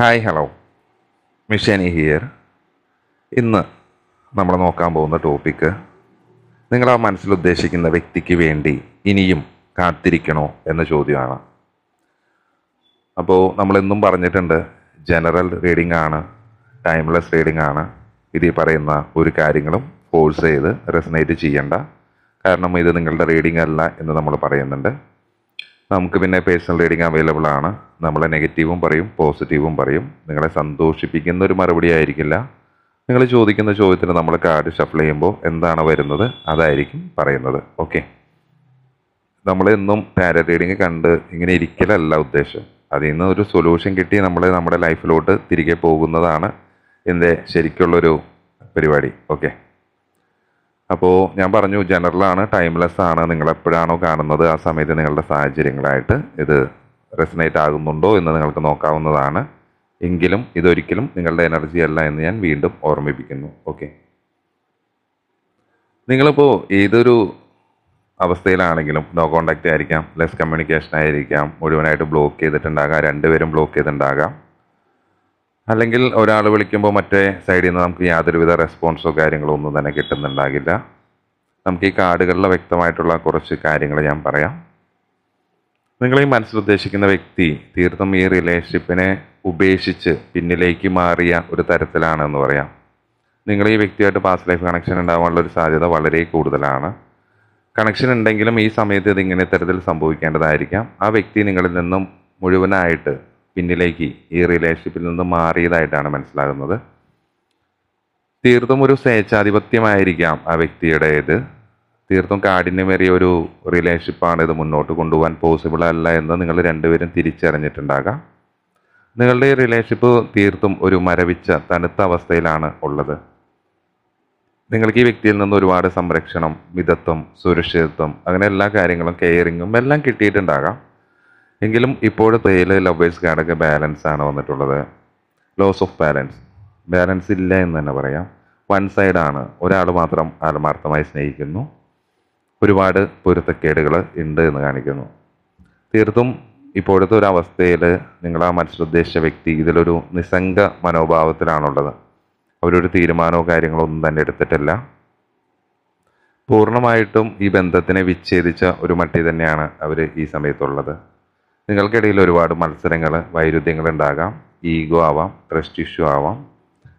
hi hello മിഷനി here ഇന്ന് നമ്മൾ നോക്കാൻ പോകുന്ന ടോപ്പിക്ക് നിങ്ങൾ ആ മനസ്സിൽ ഉദ്ദേശിക്കുന്ന വ്യക്തിക്ക് വേണ്ടി ഇനിയും കാത്തിരിക്കണോ എന്ന ചോദ്യമാണ് അപ്പോൾ നമ്മളെന്നും പറഞ്ഞിട്ടുണ്ട് ജനറൽ റീഡിംഗ് ആണ് ടൈംലെസ് റീഡിംഗ് ആണ് ഇതിൽ പറയുന്ന ഒരു കാര്യങ്ങളും ഫോഴ്സ് ചെയ്ത് റെസനേറ്റ് ചെയ്യണ്ട കാരണം ഇത് നിങ്ങളുടെ റീഡിംഗ് അല്ല എന്ന് നമ്മൾ പറയുന്നുണ്ട് നമുക്ക് പിന്നെ പേഴ്സണൽ റീഡിംഗ് അവൈലബിൾ ആണ് നമ്മളെ നെഗറ്റീവും പറയും പോസിറ്റീവും പറയും നിങ്ങളെ സന്തോഷിപ്പിക്കുന്ന ഒരു മറുപടി ആയിരിക്കില്ല നിങ്ങൾ ചോദിക്കുന്ന ചോദ്യത്തിന് നമ്മൾ കാർഡ് ഷഫിൾ ചെയ്യുമ്പോൾ എന്താണ് വരുന്നത് അതായിരിക്കും പറയുന്നത് ഓക്കെ നമ്മൾ എന്നും ടാര റീഡിങ് കണ്ട് ഇങ്ങനെ ഇരിക്കലല്ല ഉദ്ദേശം അതിൽ നിന്ന് ഒരു സൊല്യൂഷൻ കിട്ടി നമ്മൾ നമ്മുടെ ലൈഫിലോട്ട് തിരികെ പോകുന്നതാണ് എൻ്റെ ശരിക്കുള്ളൊരു പരിപാടി ഓക്കെ അപ്പോൾ ഞാൻ പറഞ്ഞു ജനറലാണ് ടൈംലെസ് ആണ് നിങ്ങൾ എപ്പോഴാണോ കാണുന്നത് ആ സമയത്ത് നിങ്ങളുടെ സാഹചര്യങ്ങളായിട്ട് ഇത് റെസിനേറ്റ് ആകുന്നുണ്ടോ എന്ന് നിങ്ങൾക്ക് നോക്കാവുന്നതാണ് എങ്കിലും ഇതൊരിക്കലും നിങ്ങളുടെ എനർജി അല്ല എന്ന് ഞാൻ വീണ്ടും ഓർമ്മിപ്പിക്കുന്നു ഓക്കെ നിങ്ങളിപ്പോൾ ഏതൊരു അവസ്ഥയിലാണെങ്കിലും നോ കോണ്ടാക്റ്റ് ആയിരിക്കാം ലെസ് കമ്മ്യൂണിക്കേഷൻ ആയിരിക്കാം മുഴുവനായിട്ട് ബ്ലോക്ക് ചെയ്തിട്ടുണ്ടാകാം രണ്ടുപേരും ബ്ലോക്ക് ചെയ്തിട്ടുണ്ടാകാം അല്ലെങ്കിൽ ഒരാൾ വിളിക്കുമ്പോൾ മറ്റേ സൈഡിൽ നിന്ന് നമുക്ക് യാതൊരുവിധ റെസ്പോൺസോ കാര്യങ്ങളോ ഒന്നും തന്നെ കിട്ടുന്നുണ്ടാകില്ല നമുക്ക് ഈ കാർഡുകളിലെ വ്യക്തമായിട്ടുള്ള കുറച്ച് കാര്യങ്ങൾ ഞാൻ പറയാം നിങ്ങൾ ഈ മനസ്സിലുദ്ദേശിക്കുന്ന വ്യക്തി തീർത്തും ഈ റിലേഷൻഷിപ്പിനെ ഉപേക്ഷിച്ച് പിന്നിലേക്ക് മാറിയ ഒരു തരത്തിലാണ് എന്ന് പറയാം നിങ്ങൾ ഈ വ്യക്തിയായിട്ട് പാസ്റ്റ് ലൈഫ് കണക്ഷൻ ഉണ്ടാവാനുള്ള ഒരു സാധ്യത വളരെ കൂടുതലാണ് കണക്ഷൻ ഉണ്ടെങ്കിലും ഈ സമയത്ത് ഇതിങ്ങനെ തരത്തിൽ സംഭവിക്കേണ്ടതായിരിക്കാം ആ വ്യക്തി നിങ്ങളിൽ നിന്നും മുഴുവനായിട്ട് പിന്നിലേക്ക് ഈ റിലേഷൻഷിപ്പിൽ നിന്ന് മാറിയതായിട്ടാണ് മനസ്സിലാകുന്നത് തീർത്തും ഒരു സ്വേച്ഛാധിപത്യമായിരിക്കാം ആ വ്യക്തിയുടേത് തീർത്തും കാഠിന്യമേറിയ ഒരു റിലേഷൻഷിപ്പാണ് ഇത് മുന്നോട്ട് കൊണ്ടുപോകാൻ പോസിബിൾ അല്ല എന്ന് നിങ്ങൾ രണ്ടുപേരും തിരിച്ചറിഞ്ഞിട്ടുണ്ടാകാം നിങ്ങളുടെ ഈ റിലേഷൻഷിപ്പ് തീർത്തും ഒരു മരവിച്ച തണുത്ത അവസ്ഥയിലാണ് ഉള്ളത് നിങ്ങൾക്ക് ഈ വ്യക്തിയിൽ നിന്ന് ഒരുപാട് സംരക്ഷണം മിതത്വം സുരക്ഷിതത്വം അങ്ങനെ എല്ലാ കാര്യങ്ങളും കെയറിങ്ങും എല്ലാം കിട്ടിയിട്ടുണ്ടാകാം എങ്കിലും ഇപ്പോഴത്തെ ലവേഴ്സ് കാർഡൊക്കെ ബാലൻസ് ആണ് വന്നിട്ടുള്ളത് ലോസ് ഓഫ് ബാലൻസ് ബാലൻസ് ഇല്ല എന്ന് തന്നെ പറയാം വൺ സൈഡാണ് ഒരാൾ മാത്രം ആത്മാർത്ഥമായി സ്നേഹിക്കുന്നു ഒരുപാട് പൊരുത്തക്കേടുകൾ ഉണ്ട് എന്ന് കാണിക്കുന്നു തീർത്തും ഇപ്പോഴത്തെ ഒരു അവസ്ഥയിൽ നിങ്ങൾ ആ മനസ്സിലുദ്ദേശിച്ച വ്യക്തി ഇതിലൊരു നിസ്സംഗ മനോഭാവത്തിലാണുള്ളത് അവരൊരു തീരുമാനമോ കാര്യങ്ങളോ ഒന്നും തന്നെ എടുത്തിട്ടില്ല പൂർണ്ണമായിട്ടും ഈ ബന്ധത്തിനെ വിച്ഛേദിച്ച ഒരു മട്ടി തന്നെയാണ് അവർ ഈ സമയത്തുള്ളത് നിങ്ങൾക്കിടയിൽ ഒരുപാട് മത്സരങ്ങൾ വൈരുദ്ധ്യങ്ങൾ ഉണ്ടാകാം ഈഗോ ആവാം ട്രസ്റ്റ് ഇഷ്യൂ ആവാം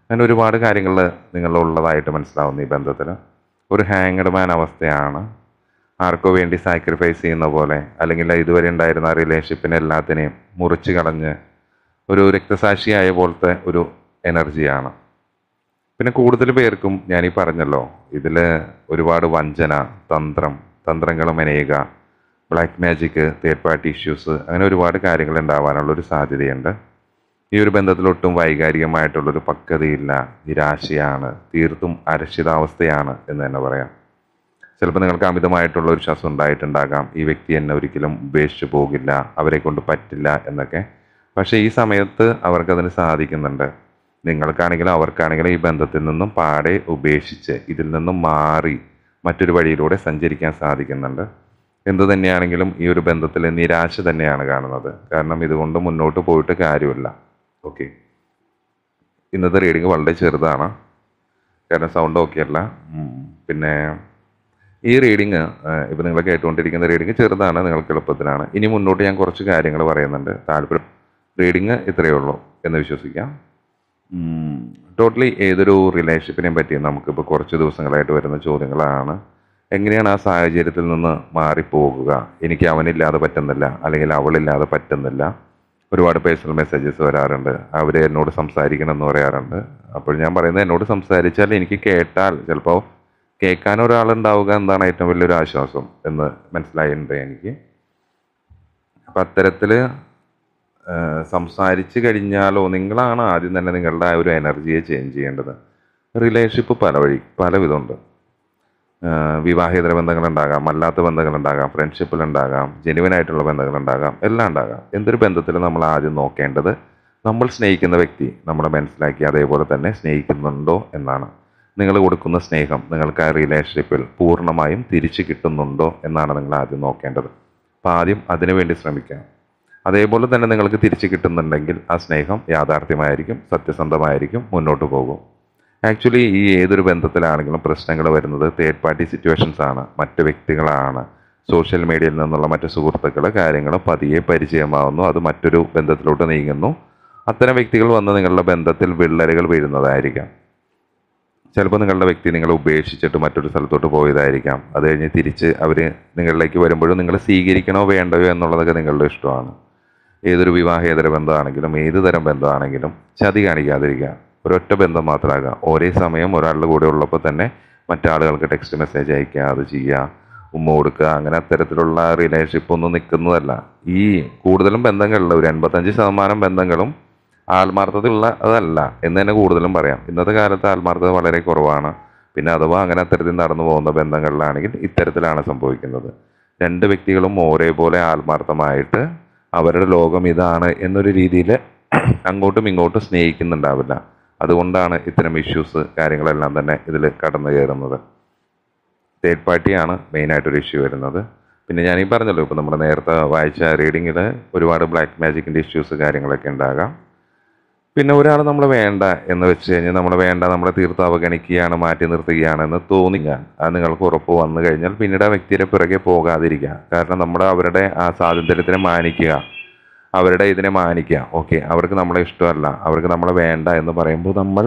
അങ്ങനെ ഒരുപാട് കാര്യങ്ങൾ നിങ്ങളുള്ളതായിട്ട് മനസ്സിലാവുന്നു ഈ ബന്ധത്തിൽ ഒരു ഹാങ്ഡ് മാൻ അവസ്ഥയാണ് ആർക്കോ വേണ്ടി സാക്രിഫൈസ് ചെയ്യുന്ന പോലെ അല്ലെങ്കിൽ ഇതുവരെ ഉണ്ടായിരുന്ന റിലേഷൻഷിപ്പിനെ എല്ലാത്തിനെയും മുറിച്ച് കളഞ്ഞ് ഒരു രക്തസാക്ഷിയായ പോലത്തെ ഒരു എനർജിയാണ് പിന്നെ കൂടുതൽ പേർക്കും ഞാനീ പറഞ്ഞല്ലോ ഇതിൽ ഒരുപാട് വഞ്ചന തന്ത്രം തന്ത്രങ്ങൾ മെനയുക black magic third party issues അങ്ങനെ ഒരുപാട് കാര്യങ്ങൾ ഉണ്ടാവാനുള്ള ഒരു സാധ്യതയുണ്ട് ഈ ഒരു ബന്ധത്തിൽ ഒട്ടും വൈകാരികമായിട്ടുള്ളൊരു പക്വതയില്ല നിരാശയാണ് തീർത്തും അരക്ഷിതാവസ്ഥയാണ് എന്ന് തന്നെ പറയാം ചിലപ്പോൾ നിങ്ങൾക്ക് അമിതമായിട്ടുള്ള ഒരു ശ്വാസം ഉണ്ടായിട്ടുണ്ടാകാം ഈ വ്യക്തി എന്നെ ഒരിക്കലും ഉപേക്ഷിച്ചു പോകില്ല അവരെ കൊണ്ട് പറ്റില്ല എന്നൊക്കെ പക്ഷേ ഈ സമയത്ത് അവർക്കതിന് സാധിക്കുന്നുണ്ട് നിങ്ങൾക്കാണെങ്കിലും അവർക്കാണെങ്കിലും ഈ ബന്ധത്തിൽ നിന്നും പാടെ ഉപേക്ഷിച്ച് ഇതിൽ നിന്നും മാറി മറ്റൊരു വഴിയിലൂടെ സഞ്ചരിക്കാൻ സാധിക്കുന്നുണ്ട് എന്തു തന്നെയാണെങ്കിലും ഈ ഒരു ബന്ധത്തിൽ നിരാശ തന്നെയാണ് കാണുന്നത് കാരണം ഇതുകൊണ്ട് മുന്നോട്ട് പോയിട്ട് കാര്യമില്ല ഓക്കെ ഇന്നത്തെ റീഡിങ് വളരെ ചെറുതാണ് കാരണം സൗണ്ട് ഓക്കെ അല്ല പിന്നെ ഈ റീഡിങ് ഇപ്പം നിങ്ങൾ കേട്ടുകൊണ്ടിരിക്കുന്ന റീഡിങ് ചെറുതാണ് നിങ്ങൾക്ക് എളുപ്പത്തിലാണ് ഇനി മുന്നോട്ട് ഞാൻ കുറച്ച് കാര്യങ്ങൾ പറയുന്നുണ്ട് താല്പര്യം റീഡിങ് ഇത്രയേ ഉള്ളൂ എന്ന് വിശ്വസിക്കാം ടോട്ടലി ഏതൊരു റിലേഷൻഷിപ്പിനെയും പറ്റിയും നമുക്കിപ്പോൾ കുറച്ച് ദിവസങ്ങളായിട്ട് വരുന്ന ചോദ്യങ്ങളാണ് എങ്ങനെയാണ് ആ സാഹചര്യത്തിൽ നിന്ന് മാറിപ്പോകുക എനിക്ക് അവനില്ലാതെ പറ്റുന്നില്ല അല്ലെങ്കിൽ അവളില്ലാതെ പറ്റുന്നില്ല ഒരുപാട് പേഴ്സണൽ മെസ്സേജസ് വരാറുണ്ട് അവർ എന്നോട് സംസാരിക്കണം എന്ന് പറയാറുണ്ട് അപ്പോൾ ഞാൻ പറയുന്നത് എന്നോട് സംസാരിച്ചാൽ എനിക്ക് കേട്ടാൽ ചിലപ്പോൾ കേൾക്കാൻ ഒരാളുണ്ടാവുക എന്താണ് ഏറ്റവും വലിയൊരു ആശ്വാസം എന്ന് മനസ്സിലായിട്ടുണ്ട് എനിക്ക് അപ്പം അത്തരത്തിൽ സംസാരിച്ച് കഴിഞ്ഞാലോ നിങ്ങളാണ് ആദ്യം തന്നെ നിങ്ങളുടെ ആ ഒരു എനർജിയെ ചേഞ്ച് ചെയ്യേണ്ടത് റിലേഷൻഷിപ്പ് പല വഴി പല വിധമുണ്ട് വിവാഹേതര ബന്ധങ്ങളുണ്ടാകാം അല്ലാത്ത ബന്ധങ്ങളുണ്ടാകാം ഫ്രണ്ട്ഷിപ്പിലുണ്ടാകാം ആയിട്ടുള്ള ബന്ധങ്ങളുണ്ടാകാം എല്ലാം ഉണ്ടാകാം എന്തൊരു ബന്ധത്തിൽ നമ്മൾ ആദ്യം നോക്കേണ്ടത് നമ്മൾ സ്നേഹിക്കുന്ന വ്യക്തി നമ്മളെ മനസ്സിലാക്കി അതേപോലെ തന്നെ സ്നേഹിക്കുന്നുണ്ടോ എന്നാണ് നിങ്ങൾ കൊടുക്കുന്ന സ്നേഹം നിങ്ങൾക്ക് ആ റിലേഷൻഷിപ്പിൽ പൂർണ്ണമായും തിരിച്ചു കിട്ടുന്നുണ്ടോ എന്നാണ് നിങ്ങൾ ആദ്യം നോക്കേണ്ടത് അപ്പോൾ ആദ്യം അതിനുവേണ്ടി ശ്രമിക്കാം അതേപോലെ തന്നെ നിങ്ങൾക്ക് തിരിച്ചു കിട്ടുന്നുണ്ടെങ്കിൽ ആ സ്നേഹം യാഥാർത്ഥ്യമായിരിക്കും സത്യസന്ധമായിരിക്കും മുന്നോട്ട് പോകും ആക്ച്വലി ഈ ഏതൊരു ബന്ധത്തിലാണെങ്കിലും പ്രശ്നങ്ങൾ വരുന്നത് തേർഡ് പാർട്ടി സിറ്റുവേഷൻസ് ആണ് മറ്റ് വ്യക്തികളാണ് സോഷ്യൽ മീഡിയയിൽ നിന്നുള്ള മറ്റ് സുഹൃത്തുക്കൾ കാര്യങ്ങൾ പതിയെ പരിചയമാവുന്നു അത് മറ്റൊരു ബന്ധത്തിലോട്ട് നീങ്ങുന്നു അത്തരം വ്യക്തികൾ വന്ന് നിങ്ങളുടെ ബന്ധത്തിൽ വിള്ളലുകൾ വീഴുന്നതായിരിക്കാം ചിലപ്പോൾ നിങ്ങളുടെ വ്യക്തി നിങ്ങളെ ഉപേക്ഷിച്ചിട്ട് മറ്റൊരു സ്ഥലത്തോട്ട് പോയതായിരിക്കാം അത് കഴിഞ്ഞ് തിരിച്ച് അവർ നിങ്ങളിലേക്ക് വരുമ്പോഴും നിങ്ങൾ സ്വീകരിക്കണോ വേണ്ടയോ എന്നുള്ളതൊക്കെ നിങ്ങളുടെ ഇഷ്ടമാണ് ഏതൊരു വിവാഹേതര ബന്ധമാണെങ്കിലും ഏത് തരം ബന്ധമാണെങ്കിലും ചതി കാണിക്കാതിരിക്കുക ഒരൊറ്റ ബന്ധം മാത്രമാകാം ഒരേ സമയം ഒരാളുടെ കൂടെ ഉള്ളപ്പോൾ തന്നെ മറ്റാളുകൾക്ക് ടെക്സ്റ്റ് മെസ്സേജ് അയക്കുക അത് ചെയ്യുക ഉമ്മ കൊടുക്കുക അങ്ങനെ അത്തരത്തിലുള്ള റിലേഷൻഷിപ്പ് ഒന്നും നിൽക്കുന്നതല്ല ഈ കൂടുതലും ബന്ധങ്ങളിൽ ഒരു എൺപത്തഞ്ച് ശതമാനം ബന്ധങ്ങളും ആത്മാർത്ഥതയുള്ള അതല്ല എന്ന് തന്നെ കൂടുതലും പറയാം ഇന്നത്തെ കാലത്ത് ആത്മാർത്ഥത വളരെ കുറവാണ് പിന്നെ അഥവാ അങ്ങനെ അത്തരത്തിൽ നടന്നു പോകുന്ന ബന്ധങ്ങളിലാണെങ്കിൽ ഇത്തരത്തിലാണ് സംഭവിക്കുന്നത് രണ്ട് വ്യക്തികളും ഒരേപോലെ ആത്മാർത്ഥമായിട്ട് അവരുടെ ലോകം ഇതാണ് എന്നൊരു രീതിയിൽ അങ്ങോട്ടും ഇങ്ങോട്ടും സ്നേഹിക്കുന്നുണ്ടാവില്ല അതുകൊണ്ടാണ് ഇത്തരം ഇഷ്യൂസ് കാര്യങ്ങളെല്ലാം തന്നെ ഇതിൽ കടന്നു കയറുന്നത് തേർഡ് പാർട്ടിയാണ് മെയിനായിട്ടൊരു ഇഷ്യൂ വരുന്നത് പിന്നെ ഞാൻ ഈ പറഞ്ഞല്ലോ ഇപ്പോൾ നമ്മൾ നേരത്തെ വായിച്ച റീഡിങ്ങിൽ ഒരുപാട് ബ്ലാക്ക് മാജിക്കിൻ്റെ ഇഷ്യൂസ് കാര്യങ്ങളൊക്കെ ഉണ്ടാകാം പിന്നെ ഒരാൾ നമ്മൾ വേണ്ട എന്ന് വെച്ച് കഴിഞ്ഞാൽ നമ്മൾ വേണ്ട നമ്മളെ തീർത്ത് അവഗണിക്കുകയാണ് മാറ്റി എന്ന് തോന്നിക്കുക അത് നിങ്ങൾക്ക് ഉറപ്പ് വന്നു കഴിഞ്ഞാൽ പിന്നീട് ആ വ്യക്തിയുടെ പുറകെ പോകാതിരിക്കുക കാരണം നമ്മൾ അവരുടെ ആ സ്വാതന്ത്ര്യത്തിനെ മാനിക്കുക അവരുടെ ഇതിനെ മാനിക്കുക ഓക്കെ അവർക്ക് നമ്മളെ ഇഷ്ടമല്ല അവർക്ക് നമ്മളെ വേണ്ട എന്ന് പറയുമ്പോൾ നമ്മൾ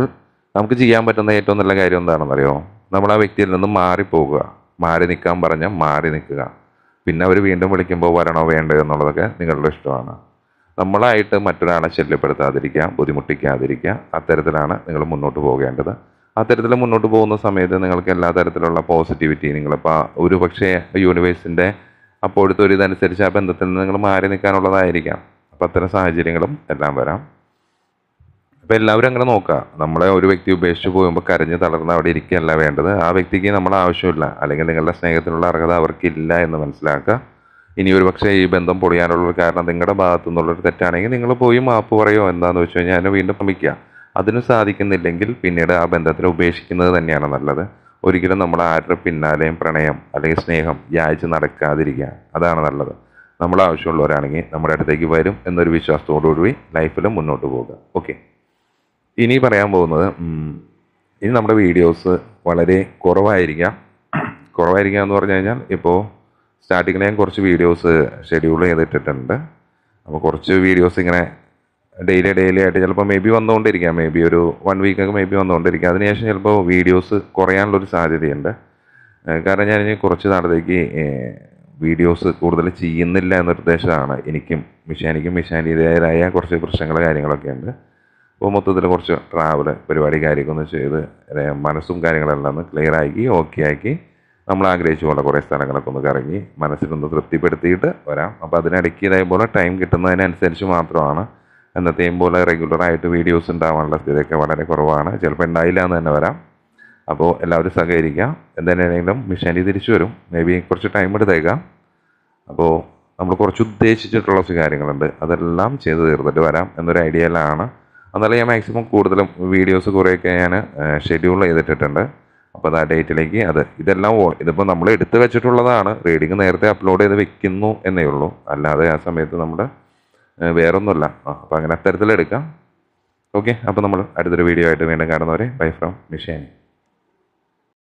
നമുക്ക് ചെയ്യാൻ പറ്റുന്ന ഏറ്റവും നല്ല കാര്യം എന്താണെന്നറിയോ നമ്മൾ ആ വ്യക്തിയിൽ നിന്ന് മാറിപ്പോകുക മാറി നിൽക്കാൻ പറഞ്ഞാൽ മാറി നിൽക്കുക പിന്നെ അവർ വീണ്ടും വിളിക്കുമ്പോൾ വരണോ വേണ്ടോ എന്നുള്ളതൊക്കെ നിങ്ങളുടെ ഇഷ്ടമാണ് നമ്മളായിട്ട് മറ്റൊരാളെ ശല്യപ്പെടുത്താതിരിക്കുക ബുദ്ധിമുട്ടിക്കാതിരിക്കുക അത്തരത്തിലാണ് നിങ്ങൾ മുന്നോട്ട് പോകേണ്ടത് അത്തരത്തിൽ മുന്നോട്ട് പോകുന്ന സമയത്ത് നിങ്ങൾക്ക് എല്ലാ തരത്തിലുള്ള പോസിറ്റിവിറ്റി നിങ്ങളിപ്പോൾ ഒരു പക്ഷേ യൂണിവേഴ്സിൻ്റെ അപ്പോഴത്തെ ഒരു ഇതനുസരിച്ച് ആ ബന്ധത്തിൽ നിന്ന് നിങ്ങൾ മാറി നിൽക്കാനുള്ളതായിരിക്കാം അപ്പോൾ അത്തരം സാഹചര്യങ്ങളും എല്ലാം വരാം അപ്പോൾ എല്ലാവരും അങ്ങനെ നോക്കുക നമ്മളെ ഒരു വ്യക്തി ഉപേക്ഷിച്ച് പോകുമ്പോൾ കരഞ്ഞ് തളർന്ന് അവിടെ ഇരിക്കുകയല്ല വേണ്ടത് ആ വ്യക്തിക്ക് നമ്മളെ ആവശ്യമില്ല അല്ലെങ്കിൽ നിങ്ങളുടെ സ്നേഹത്തിനുള്ള അർഹത അവർക്കില്ല എന്ന് മനസ്സിലാക്കുക ഇനി ഒരു പക്ഷേ ഈ ബന്ധം പൊളിയാനുള്ള ഒരു കാരണം നിങ്ങളുടെ ഭാഗത്തു നിന്നുള്ളൊരു തെറ്റാണെങ്കിൽ നിങ്ങൾ പോയി മാപ്പ് പറയുമോ എന്താണെന്ന് വെച്ച് കഴിഞ്ഞാൽ അതിനെ വീണ്ടും ശ്രമിക്കുക അതിന് സാധിക്കുന്നില്ലെങ്കിൽ പിന്നീട് ആ ബന്ധത്തിൽ ഉപേക്ഷിക്കുന്നത് തന്നെയാണ് നല്ലത് ഒരിക്കലും നമ്മൾ ആരുടെ പിന്നാലെയും പ്രണയം അല്ലെങ്കിൽ സ്നേഹം യാചിച്ച് നടക്കാതിരിക്കുക അതാണ് നല്ലത് നമ്മൾ ആവശ്യമുള്ളവരാണെങ്കിൽ നമ്മുടെ അടുത്തേക്ക് വരും എന്നൊരു വിശ്വാസത്തോടുകൂടി ലൈഫിൽ മുന്നോട്ട് പോകുക ഓക്കെ ഇനി പറയാൻ പോകുന്നത് ഇനി നമ്മുടെ വീഡിയോസ് വളരെ കുറവായിരിക്കാം കുറവായിരിക്കുക എന്ന് പറഞ്ഞു കഴിഞ്ഞാൽ ഇപ്പോൾ സ്റ്റാർട്ടിങ്ങിൽ ഞാൻ കുറച്ച് വീഡിയോസ് ഷെഡ്യൂൾ ചെയ്തിട്ടിട്ടുണ്ട് അപ്പോൾ കുറച്ച് വീഡിയോസ് ഇങ്ങനെ ഡെയിലി ഡെയിലി ആയിട്ട് ചിലപ്പോൾ മേ ബി വന്നുകൊണ്ടിരിക്കാം മേ ബി ഒരു വൺ വീക്കൊക്കെ മേ ബി വന്നുകൊണ്ടിരിക്കാം അതിനുശേഷം ചിലപ്പോൾ വീഡിയോസ് കുറയാനുള്ളൊരു സാധ്യതയുണ്ട് കാരണം ഞാൻ ഇനി കുറച്ച് നാളത്തേക്ക് വീഡിയോസ് കൂടുതൽ ചെയ്യുന്നില്ല എന്ന നിർദ്ദേശമാണ് എനിക്കും മിഷാനിക്കും മിഷാനിതായ കുറച്ച് പ്രശ്നങ്ങൾ കാര്യങ്ങളൊക്കെ ഉണ്ട് അപ്പോൾ മൊത്തത്തിൽ കുറച്ച് ട്രാവൽ പരിപാടി കാര്യമൊക്കെ ചെയ്ത് മനസ്സും കാര്യങ്ങളെല്ലാം ഒന്ന് ക്ലിയർ ആക്കി ഓക്കെ ആക്കി നമ്മൾ ആഗ്രഹിച്ചു പോലെ കുറേ സ്ഥലങ്ങളൊക്കെ ഒന്ന് കറങ്ങി മനസ്സിലൊന്ന് തൃപ്തിപ്പെടുത്തിയിട്ട് വരാം അപ്പോൾ അതിനിടയ്ക്ക് ഇതേപോലെ ടൈം കിട്ടുന്നതിനനുസരിച്ച് മാത്രമാണ് എന്നത്തെയും പോലെ റെഗുലറായിട്ട് വീഡിയോസ് ഉണ്ടാവാനുള്ള സ്ഥിതിയൊക്കെ വളരെ കുറവാണ് ചിലപ്പോൾ ഉണ്ടായില്ല എന്ന് തന്നെ വരാം അപ്പോൾ എല്ലാവരും സഹകരിക്കുക എന്തായാലും മിഷനിൽ തിരിച്ചു വരും മേ ബി കുറച്ച് ടൈം എടുത്തേക്കാം അപ്പോൾ നമ്മൾ കുറച്ച് ഉദ്ദേശിച്ചിട്ടുള്ള കാര്യങ്ങളുണ്ട് അതെല്ലാം ചെയ്ത് തീർത്തിട്ട് വരാം എന്നൊരു ഐഡിയയിലാണ് അന്നല്ല ഞാൻ മാക്സിമം കൂടുതലും വീഡിയോസ് കുറേയൊക്കെ ഞാൻ ഷെഡ്യൂൾ ചെയ്തിട്ടിട്ടുണ്ട് അപ്പോൾ അത് ആ ഡേറ്റിലേക്ക് അത് ഇതെല്ലാം ഇതിപ്പോൾ നമ്മൾ എടുത്തു വെച്ചിട്ടുള്ളതാണ് റീഡിങ് നേരത്തെ അപ്ലോഡ് ചെയ്ത് വെക്കുന്നു എന്നേ ഉള്ളൂ അല്ലാതെ ആ സമയത്ത് നമ്മുടെ വേറൊന്നുമില്ല ആ അപ്പോൾ അങ്ങനെ അത്തരത്തിലെടുക്കാം ഓക്കെ അപ്പോൾ നമ്മൾ അടുത്തൊരു വീഡിയോ ആയിട്ട് വീണ്ടും കാണുന്നവരെ ബൈ ഫ്രം മിഷേനി